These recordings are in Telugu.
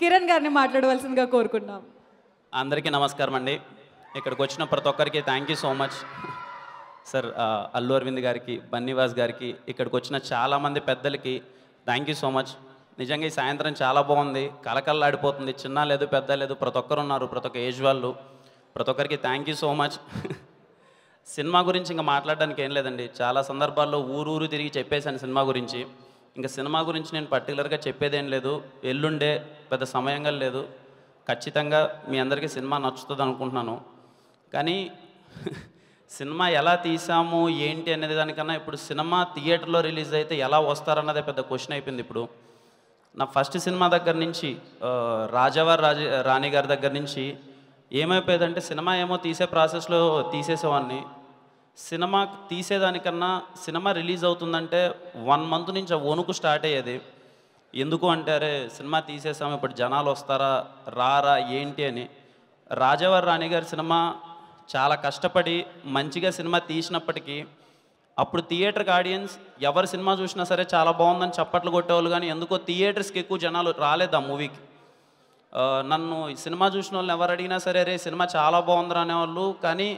కిరణ్ గారిని మాట్లాడవలసిందిగా కోరుకున్నాం అందరికీ నమస్కారం అండి ఇక్కడికి వచ్చిన ప్రతి ఒక్కరికి thank you so much sir Allu Aravind గారికి బన్నీవాస్ గారికి ఇక్కడికి వచ్చిన చాలామంది పెద్దలకి థ్యాంక్ యూ సో మచ్ నిజంగా ఈ సాయంత్రం చాలా బాగుంది కలకల్లాడిపోతుంది చిన్న లేదు పెద్ద లేదు ప్రతి ఒక్కరు ఉన్నారు ప్రతి ఒక్క ఏజ్ వాళ్ళు ప్రతి ఒక్కరికి thank you so much cinema గురించి ఇంకా మాట్లాడడానికి ఏం లేదండి చాలా సందర్భాల్లో ఊరూరు తిరిగి చెప్పేశాను సినిమా గురించి ఇంకా సినిమా గురించి నేను పర్టికులర్గా చెప్పేదేం లేదు ఎల్లుండే పెద్ద సమయంగా లేదు ఖచ్చితంగా మీ అందరికీ సినిమా నచ్చుతుంది అనుకుంటున్నాను కానీ సినిమా ఎలా తీసాము ఏంటి అనేది దానికన్నా ఇప్పుడు సినిమా థియేటర్లో రిలీజ్ అయితే ఎలా వస్తారన్నదే పెద్ద క్వశ్చన్ అయిపోయింది ఇప్పుడు నా ఫస్ట్ సినిమా దగ్గర నుంచి రాజావారి రాజ రాణి గారి దగ్గర నుంచి ఏమైపోయేదంటే సినిమా ఏమో తీసే ప్రాసెస్లో తీసేసేవాడిని సినిమా తీసేదానికన్నా సినిమా రిలీజ్ అవుతుందంటే వన్ మంత్ నుంచి వణుకు స్టార్ట్ అయ్యేది ఎందుకు అంటే అరే సినిమా తీసేసాము ఇప్పుడు జనాలు వస్తారా రారా ఏంటి అని రాజవర్ రాణి గారి సినిమా చాలా కష్టపడి మంచిగా సినిమా తీసినప్పటికీ అప్పుడు థియేటర్కి ఆడియన్స్ ఎవరు సినిమా చూసినా సరే చాలా బాగుందని చప్పట్లు కొట్టేవాళ్ళు కానీ ఎందుకో థియేటర్స్కి ఎక్కువ జనాలు రాలేదు ఆ మూవీకి నన్ను సినిమా చూసిన వాళ్ళని ఎవరు అడిగినా సరే రే సినిమా చాలా బాగుందిరా అనేవాళ్ళు కానీ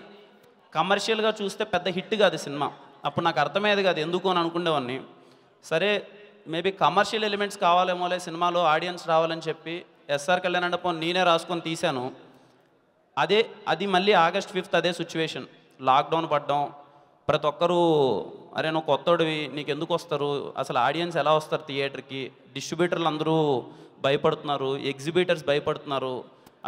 కమర్షియల్గా చూస్తే పెద్ద హిట్ కాదు సినిమా అప్పుడు నాకు అర్థమయ్యేది కాదు ఎందుకు అని అనుకునేవాడిని సరే మేబీ కమర్షియల్ ఎలిమెంట్స్ కావాలేమోలే సినిమాలో ఆడియన్స్ రావాలని చెప్పి ఎస్ఆర్ కళ్యాణ్ నేనే రాసుకొని తీశాను అదే అది మళ్ళీ ఆగస్ట్ ఫిఫ్త్ అదే సిచ్యువేషన్ లాక్డౌన్ పడ్డం ప్రతి ఒక్కరూ అరే నువ్వు కొత్తడివి నీకు ఎందుకు వస్తారు అసలు ఆడియన్స్ ఎలా వస్తారు థియేటర్కి డిస్ట్రిబ్యూటర్లు అందరూ భయపడుతున్నారు ఎగ్జిబిటర్స్ భయపడుతున్నారు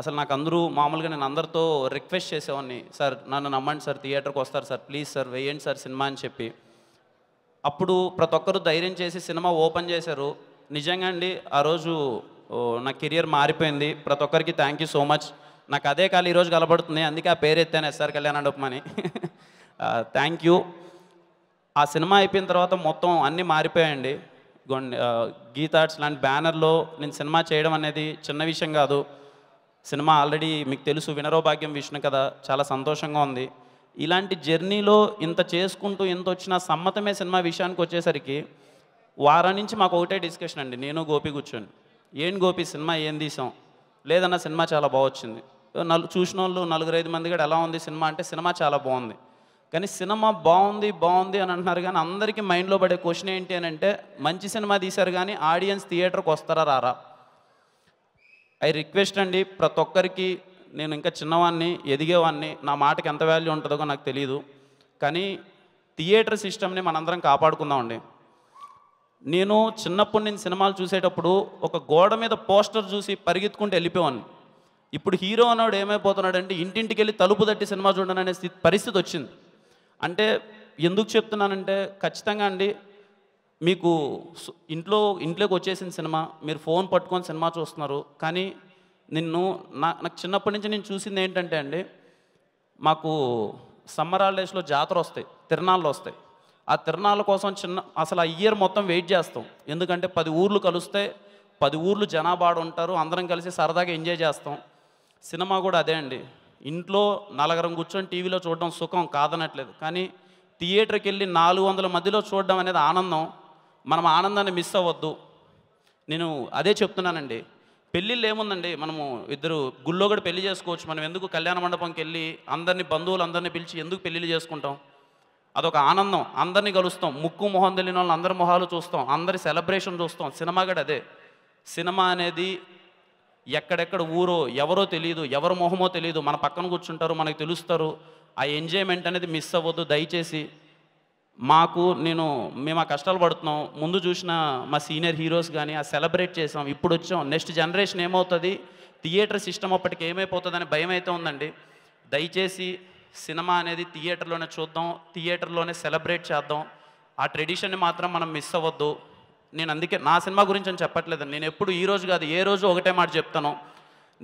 అసలు నాకు అందరూ మామూలుగా నేను అందరితో రిక్వెస్ట్ చేసేవాడిని సార్ నన్ను నమ్మండి సార్ థియేటర్కి వస్తారు సార్ ప్లీజ్ సార్ వేయండి సార్ సినిమా అని చెప్పి అప్పుడు ప్రతి ఒక్కరు ధైర్యం చేసి సినిమా ఓపెన్ చేశారు నిజంగా అండి ఆ రోజు నా కెరియర్ మారిపోయింది ప్రతి ఒక్కరికి థ్యాంక్ యూ సో మచ్ నాకు అదే కాలు ఈరోజు కలబడుతుంది అందుకే ఆ పేరు ఎత్తాను ఎస్ఆర్ కళ్యాణ అడుపమని థ్యాంక్ యూ ఆ సినిమా అయిపోయిన తర్వాత మొత్తం అన్నీ మారిపోయాయండి గీతాట్స్ లాంటి బ్యానర్లో నేను సినిమా చేయడం అనేది చిన్న విషయం కాదు సినిమా ఆల్రెడీ మీకు తెలుసు వినరో భాగ్యం విష్ణు కదా చాలా సంతోషంగా ఉంది ఇలాంటి జర్నీలో ఇంత చేసుకుంటూ ఇంత వచ్చిన సమ్మతమే సినిమా విషయానికి వచ్చేసరికి వారం నుంచి మాకు ఒకటే డిస్కషన్ అండి నేను గోపి కూర్చొని ఏం గోపి సినిమా ఏం తీసాం లేదన్న సినిమా చాలా బాగొచ్చింది నలు చూసిన వాళ్ళు నలుగురు ఐదు మంది కూడా ఎలా ఉంది సినిమా అంటే సినిమా చాలా బాగుంది కానీ సినిమా బాగుంది బాగుంది అని అంటున్నారు కానీ అందరికీ మైండ్లో పడే క్వశ్చన్ ఏంటి అని అంటే మంచి సినిమా తీశారు కానీ ఆడియన్స్ థియేటర్కి వస్తారా రారా ఐ రిక్వెస్ట్ అండి ప్రతి ఒక్కరికి నేను ఇంకా చిన్నవాడిని ఎదిగేవాడిని నా మాటకి ఎంత వాల్యూ ఉంటుందో నాకు తెలియదు కానీ థియేటర్ సిస్టమ్ని మనందరం కాపాడుకుందామండి నేను చిన్నప్పుడు నేను సినిమాలు చూసేటప్పుడు ఒక గోడ మీద పోస్టర్ చూసి పరిగెత్తుకుంటూ వెళ్ళిపోయాను ఇప్పుడు హీరో అన్నాడు ఏమైపోతున్నాడంటే ఇంటింటికి వెళ్ళి తలుపు తట్టి సినిమా చూడడం అనే పరిస్థితి వచ్చింది అంటే ఎందుకు చెప్తున్నానంటే ఖచ్చితంగా అండి మీకు ఇంట్లో ఇంట్లోకి వచ్చేసిన సినిమా మీరు ఫోన్ పట్టుకొని సినిమా చూస్తున్నారు కానీ నిన్ను నా నాకు చిన్నప్పటి నుంచి నేను చూసింది ఏంటంటే అండి మాకు సమ్మర్ హాలిడేస్లో జాతర వస్తాయి తిరణాలు వస్తాయి ఆ తిరణాల కోసం చిన్న అసలు ఆ ఇయర్ మొత్తం వెయిట్ చేస్తాం ఎందుకంటే పది ఊర్లు కలిస్తే పది ఊర్లు జనాభాడు ఉంటారు అందరం కలిసి సరదాగా ఎంజాయ్ చేస్తాం సినిమా కూడా అదే అండి ఇంట్లో నలగరం కూర్చొని టీవీలో చూడడం సుఖం కాదనట్లేదు కానీ థియేటర్కి వెళ్ళి నాలుగు వందల మధ్యలో చూడడం అనేది ఆనందం మనం ఆనందాన్ని మిస్ అవ్వద్దు నేను అదే చెప్తున్నానండి పెళ్ళిళ్ళు ఏముందండి మనము ఇద్దరు గుళ్ళో కూడా పెళ్లి చేసుకోవచ్చు మనం ఎందుకు కళ్యాణ మండపంకి వెళ్ళి అందరినీ బంధువులు అందరినీ పిలిచి ఎందుకు పెళ్ళిళ్ళు చేసుకుంటాం అదొక ఆనందం అందరినీ కలుస్తాం ముక్కు మొహం తెలియని వాళ్ళు అందరి మొహాలు చూస్తాం అందరి సెలబ్రేషన్ చూస్తాం సినిమా కూడా అదే సినిమా అనేది ఎక్కడెక్కడ ఊరో ఎవరో తెలియదు ఎవరు మొహమో తెలియదు మన పక్కన కూర్చుంటారు మనకు తెలుస్తారు ఆ ఎంజాయ్మెంట్ అనేది మిస్ అవ్వద్దు దయచేసి మాకు నేను మేము ఆ కష్టాలు పడుతున్నాం ముందు చూసిన మా సీనియర్ హీరోస్ కానీ ఆ సెలబ్రేట్ చేసాం ఇప్పుడు వచ్చాం నెక్స్ట్ జనరేషన్ ఏమవుతుంది థియేటర్ సిస్టమ్ అప్పటికి ఏమైపోతుందని భయం అయితే ఉందండి దయచేసి సినిమా అనేది థియేటర్లోనే చూద్దాం థియేటర్లోనే సెలబ్రేట్ చేద్దాం ఆ ట్రెడిషన్ని మాత్రం మనం మిస్ అవ్వద్దు నేను అందుకే నా సినిమా గురించి నేను చెప్పట్లేదు నేను ఎప్పుడు ఈ రోజు కాదు ఏ రోజు ఒకటే మాట చెప్తాను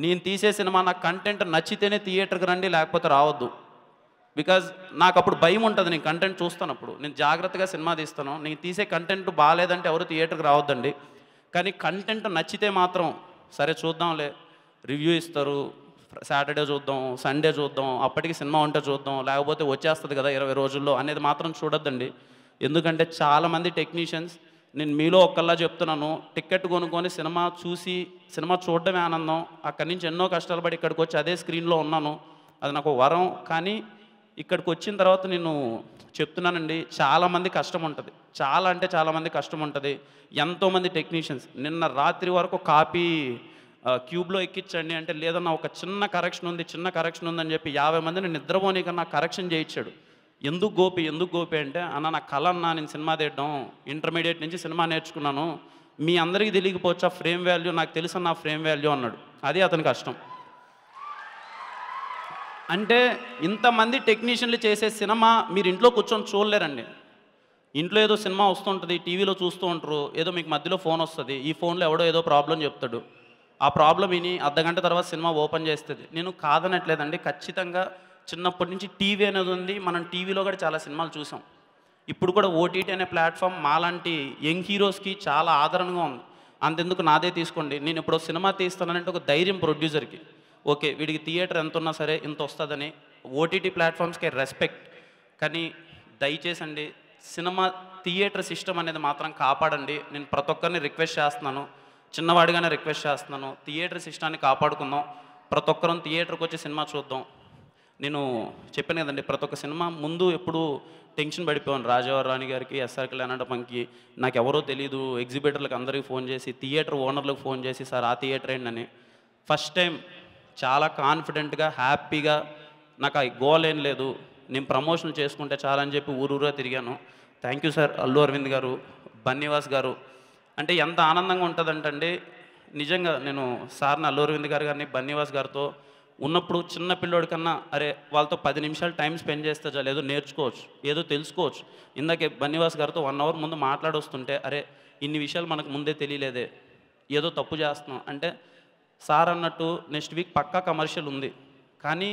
నేను తీసే సినిమా నా కంటెంట్ నచ్చితేనే థియేటర్కి రండి లేకపోతే రావద్దు బికాజ్ నాకు అప్పుడు భయం ఉంటుంది నేను కంటెంట్ చూస్తాను అప్పుడు నేను జాగ్రత్తగా సినిమా తీస్తాను నేను తీసే కంటెంట్ బాగాలేదంటే ఎవరు థియేటర్కి రావద్దండి కానీ కంటెంట్ నచ్చితే మాత్రం సరే చూద్దాంలే రివ్యూ ఇస్తారు సాటర్డే చూద్దాం సండే చూద్దాం అప్పటికి సినిమా ఉంటే చూద్దాం లేకపోతే వచ్చేస్తుంది కదా ఇరవై రోజుల్లో అనేది మాత్రం చూడొద్దండి ఎందుకంటే చాలామంది టెక్నీషియన్స్ నేను మీలో ఒక్కల్లా చెప్తున్నాను టికెట్ కొనుక్కొని సినిమా చూసి సినిమా చూడడమే ఆనందం అక్కడి నుంచి ఎన్నో కష్టాలు పడి ఇక్కడికి వచ్చి అదే స్క్రీన్లో ఉన్నాను అది నాకు వరం కానీ ఇక్కడికి వచ్చిన తర్వాత నేను చెప్తున్నానండి చాలామంది కష్టం ఉంటుంది చాలా అంటే చాలామంది కష్టం ఉంటుంది ఎంతోమంది టెక్నీషియన్స్ నిన్న రాత్రి వరకు కాపీ క్యూబ్లో ఎక్కించండి అంటే లేదన్నా ఒక చిన్న కరెక్షన్ ఉంది చిన్న కరెక్షన్ ఉందని చెప్పి యాభై మందిని నిద్రపోని కన్నా కరెక్షన్ చేయించాడు ఎందుకు గోపి ఎందుకు గోపి అంటే అన్న నా కళ అన్న నేను సినిమా తీయడం ఇంటర్మీడియట్ నుంచి సినిమా నేర్చుకున్నాను మీ అందరికీ తెలియకపోవచ్చు ఆ ఫ్రేమ్ వాల్యూ నాకు తెలుసు నా ఫ్రేమ్ వాల్యూ అన్నాడు అది అతని కష్టం అంటే ఇంతమంది టెక్నీషియన్లు చేసే సినిమా మీరు ఇంట్లో కూర్చొని చూడలేరండి ఇంట్లో ఏదో సినిమా వస్తుంటుంది టీవీలో చూస్తూ ఉంటారు ఏదో మీకు మధ్యలో ఫోన్ వస్తుంది ఈ ఫోన్లో ఎవడో ఏదో ప్రాబ్లం చెప్తాడు ఆ ప్రాబ్లం విని అర్ధగంట తర్వాత సినిమా ఓపెన్ చేస్తుంది నేను కాదనట్లేదండి ఖచ్చితంగా చిన్నప్పటి నుంచి టీవీ అనేది ఉంది మనం టీవీలో కూడా చాలా సినిమాలు చూసాం ఇప్పుడు కూడా ఓటీటీ అనే ప్లాట్ఫామ్ మాలాంటి యంగ్ హీరోస్కి చాలా ఆదరణగా ఉంది అంతెందుకు నాదే తీసుకోండి నేను ఇప్పుడు సినిమా తీస్తానంటే ఒక ధైర్యం ప్రొడ్యూసర్కి ఓకే వీడికి థియేటర్ ఎంత ఉన్నా సరే ఇంత వస్తుందని ఓటీటీ ప్లాట్ఫామ్స్కి రెస్పెక్ట్ కానీ దయచేసి అండి సినిమా థియేటర్ సిస్టమ్ అనేది మాత్రం కాపాడండి నేను ప్రతి ఒక్కరిని రిక్వెస్ట్ చేస్తున్నాను చిన్నవాడిగానే రిక్వెస్ట్ చేస్తున్నాను థియేటర్ సిస్టాన్ని కాపాడుకుందాం ప్రతి ఒక్కరం థియేటర్కి వచ్చి సినిమా చూద్దాం నేను చెప్పాను కదండి ప్రతి ఒక్క సినిమా ముందు ఎప్పుడు టెన్షన్ పడిపోయాను రాణి గారికి ఎస్ఆర్ కళ్యాణ్ అంటే నాకు ఎవరో తెలియదు ఎగ్జిబిటర్లకు అందరికీ ఫోన్ చేసి థియేటర్ ఓనర్లకు ఫోన్ చేసి సార్ ఆ థియేటర్ ఏంటని ఫస్ట్ టైం చాలా కాన్ఫిడెంట్గా హ్యాపీగా నాకు ఆ గోల్ ఏం లేదు నేను ప్రమోషన్ చేసుకుంటే చాలా అని చెప్పి ఊరే తిరిగాను thank you sir Allu Aravind గారు బన్నీవాస్ గారు అంటే ఎంత ఆనందంగా ఉంటుందంటండి నిజంగా నేను సార్ని అల్లు అరవింద్ గారు గారిని బన్నీవాస్ గారితో ఉన్నప్పుడు చిన్న పిల్లోడి కన్నా అరే వాళ్ళతో పది నిమిషాలు టైం స్పెండ్ చేస్తే చాలా ఏదో నేర్చుకోవచ్చు ఏదో తెలుసుకోవచ్చు ఇందాకే బన్నీవాస్ గారితో వన్ అవర్ ముందు మాట్లాడొస్తుంటే అరే ఇన్ని విషయాలు మనకు ముందే తెలియలేదే ఏదో తప్పు చేస్తున్నాం అంటే సార్ అన్నట్టు నెక్స్ట్ వీక్ పక్కా కమర్షియల్ ఉంది కానీ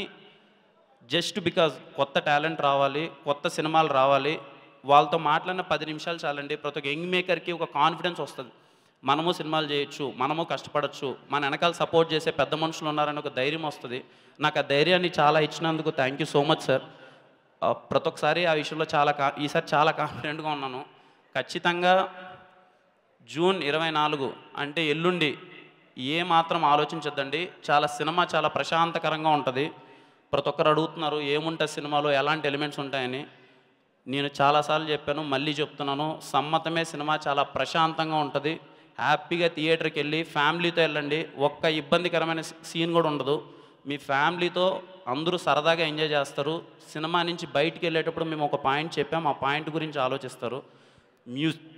జస్ట్ బికాజ్ కొత్త టాలెంట్ రావాలి కొత్త సినిమాలు రావాలి వాళ్ళతో మాట్లాడిన పది నిమిషాలు చాలండి ప్రతి ఒక్క యంగ్ మేకర్కి ఒక కాన్ఫిడెన్స్ వస్తుంది మనము సినిమాలు చేయొచ్చు మనము కష్టపడచ్చు మన వెనకాల సపోర్ట్ చేసే పెద్ద మనుషులు ఉన్నారని ఒక ధైర్యం వస్తుంది నాకు ఆ ధైర్యాన్ని చాలా ఇచ్చినందుకు thank you so much sir ప్రతి ఒక్కసారి ఆ విషయంలో చాలా కా ఈసారి చాలా కాన్ఫిడెంట్గా ఉన్నాను ఖచ్చితంగా జూన్ ఇరవై నాలుగు అంటే ఎల్లుండి ఏ మాత్రం ఆలోచించద్దండి చాలా సినిమా చాలా ప్రశాంతకరంగా ఉంటుంది ప్రతి ఒక్కరు అడుగుతున్నారు ఏముంటుంది సినిమాలో ఎలాంటి ఎలిమెంట్స్ ఉంటాయని నేను చాలాసార్లు చెప్పాను మళ్ళీ చెప్తున్నాను సమ్మతమే సినిమా చాలా ప్రశాంతంగా ఉంటుంది హ్యాపీగా థియేటర్కి వెళ్ళి ఫ్యామిలీతో వెళ్ళండి ఒక్క ఇబ్బందికరమైన సీన్ కూడా ఉండదు మీ ఫ్యామిలీతో అందరూ సరదాగా ఎంజాయ్ చేస్తారు సినిమా నుంచి బయటికి వెళ్ళేటప్పుడు మేము ఒక పాయింట్ చెప్పాము ఆ పాయింట్ గురించి ఆలోచిస్తారు మ్యూజిక్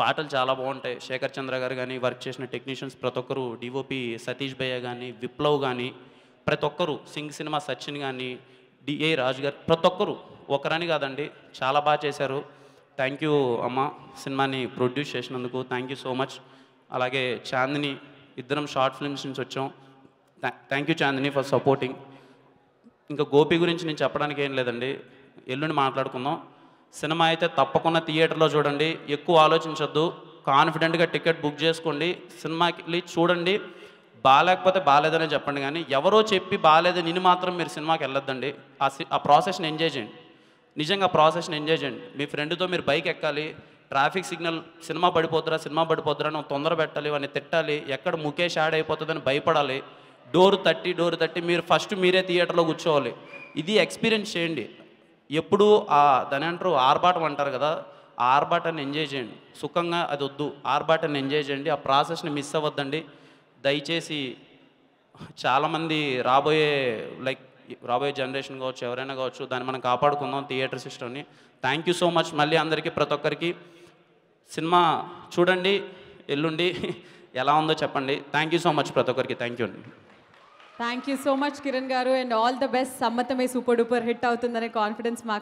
పాటలు చాలా బాగుంటాయి శేఖర్ చంద్ర గారు కానీ వర్క్ చేసిన టెక్నీషియన్స్ ప్రతి ఒక్కరు డిఓపి సతీష్ భయ్య కానీ విప్లవ్ కానీ ప్రతి ఒక్కరు సింగ్ సినిమా సచిన్ కానీ డిఏ రాజు గారు ప్రతి ఒక్కరు ఒకరని కాదండి చాలా బాగా చేశారు థ్యాంక్ యూ అమ్మ సినిమాని ప్రొడ్యూస్ చేసినందుకు థ్యాంక్ యూ సో మచ్ అలాగే చాందిని ఇద్దరం షార్ట్ ఫిల్మ్స్ నుంచి వచ్చాం thank you Chandini for supporting ఇంకా గోపి గురించి నేను చెప్పడానికి ఏం లేదండి ఎల్లుండి మాట్లాడుకుందాం సినిమా అయితే తప్పకుండా థియేటర్లో చూడండి ఎక్కువ ఆలోచించొద్దు కాన్ఫిడెంట్గా టికెట్ బుక్ చేసుకోండి సినిమాకి వెళ్ళి చూడండి బాగాలేకపోతే బాగాలేదనే చెప్పండి కానీ ఎవరో చెప్పి బాగాలేదు నేను మాత్రం మీరు సినిమాకి వెళ్ళొద్దండి ఆ ఆ ప్రాసెస్ని ఎంజాయ్ చేయండి నిజంగా ప్రాసెస్ని ఎంజాయ్ చేయండి మీ ఫ్రెండ్తో మీరు బైక్ ఎక్కాలి ట్రాఫిక్ సిగ్నల్ సినిమా పడిపోతురా సినిమా పడిపోతురా నువ్వు తొందర పెట్టాలి వాడిని తిట్టాలి ఎక్కడ ముఖేష్ యాడ్ అయిపోతుందని భయపడాలి డోర్ తట్టి డోర్ తట్టి మీరు ఫస్ట్ మీరే థియేటర్లో కూర్చోవాలి ఇది ఎక్స్పీరియన్స్ చేయండి ఎప్పుడు ఆ దాని అంటారు ఆర్భాటం అంటారు కదా ఆ ఆర్భాటాన్ని ఎంజాయ్ చేయండి సుఖంగా అది వద్దు ఆర్భాటాన్ని ఎంజాయ్ చేయండి ఆ ప్రాసెస్ని మిస్ అవ్వద్దండి దయచేసి చాలామంది రాబోయే లైక్ రాబోయే జనరేషన్ కావచ్చు ఎవరైనా కావచ్చు దాన్ని మనం కాపాడుకుందాం థియేటర్ సిస్టమ్ని థ్యాంక్ యూ సో మచ్ మళ్ళీ అందరికీ ప్రతి ఒక్కరికి సినిమా చూడండి ఎల్లుండి ఎలా ఉందో చెప్పండి థ్యాంక్ యూ సో మచ్ ప్రతి ఒక్కరికి థ్యాంక్ యూ అండి thank you so much Kiran గారు and all the best Sammathame super duper hit అవుతుందనే కాన్ఫిడెన్స్ మాకు